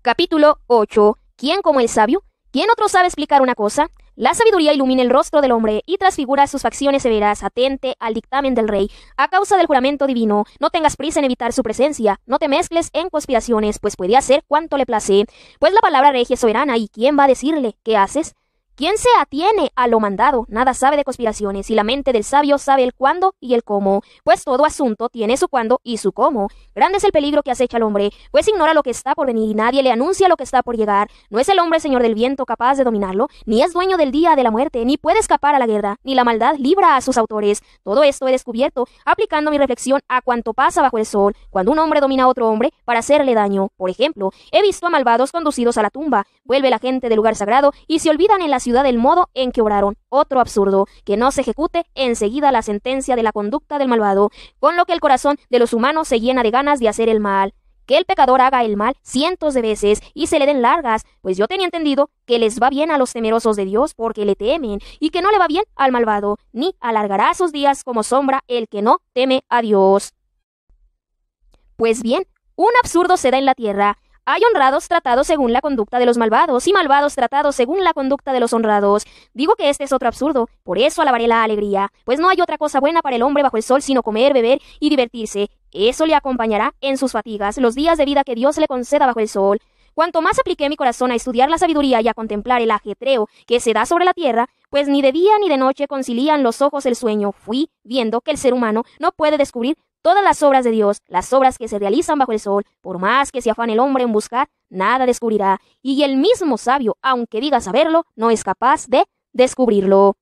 Capítulo 8. ¿Quién como el sabio? ¿Quién otro sabe explicar una cosa? La sabiduría ilumina el rostro del hombre y transfigura sus facciones severas, atente al dictamen del rey, a causa del juramento divino. No tengas prisa en evitar su presencia, no te mezcles en conspiraciones, pues puede hacer cuanto le place. Pues la palabra regia soberana, ¿y quién va a decirle qué haces? Quién se atiene a lo mandado, nada sabe de conspiraciones, y la mente del sabio sabe el cuándo y el cómo, pues todo asunto tiene su cuándo y su cómo. Grande es el peligro que acecha al hombre, pues ignora lo que está por venir y nadie le anuncia lo que está por llegar. No es el hombre señor del viento capaz de dominarlo, ni es dueño del día de la muerte, ni puede escapar a la guerra, ni la maldad libra a sus autores. Todo esto he descubierto aplicando mi reflexión a cuanto pasa bajo el sol, cuando un hombre domina a otro hombre para hacerle daño. Por ejemplo, he visto a malvados conducidos a la tumba, vuelve la gente del lugar sagrado y se olvidan en la ciudad ciudad del modo en que obraron. Otro absurdo, que no se ejecute enseguida la sentencia de la conducta del malvado, con lo que el corazón de los humanos se llena de ganas de hacer el mal. Que el pecador haga el mal cientos de veces y se le den largas, pues yo tenía entendido que les va bien a los temerosos de Dios porque le temen, y que no le va bien al malvado, ni alargará sus días como sombra el que no teme a Dios. Pues bien, un absurdo se da en la tierra, hay honrados tratados según la conducta de los malvados y malvados tratados según la conducta de los honrados. Digo que este es otro absurdo, por eso alabaré la alegría, pues no hay otra cosa buena para el hombre bajo el sol sino comer, beber y divertirse. Eso le acompañará en sus fatigas los días de vida que Dios le conceda bajo el sol. Cuanto más apliqué mi corazón a estudiar la sabiduría y a contemplar el ajetreo que se da sobre la tierra, pues ni de día ni de noche concilían los ojos el sueño, fui viendo que el ser humano no puede descubrir todas las obras de Dios, las obras que se realizan bajo el sol, por más que se afane el hombre en buscar, nada descubrirá, y el mismo sabio, aunque diga saberlo, no es capaz de descubrirlo.